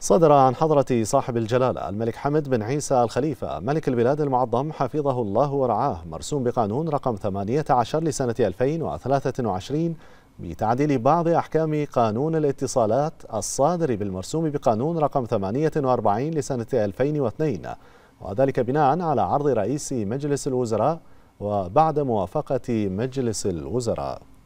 صدر عن حضرة صاحب الجلالة الملك حمد بن عيسى الخليفة ملك البلاد المعظم حفظه الله ورعاه مرسوم بقانون رقم 18 لسنة 2023 بتعديل بعض أحكام قانون الاتصالات الصادر بالمرسوم بقانون رقم 48 لسنة 2002 وذلك بناء على عرض رئيس مجلس الوزراء وبعد موافقة مجلس الوزراء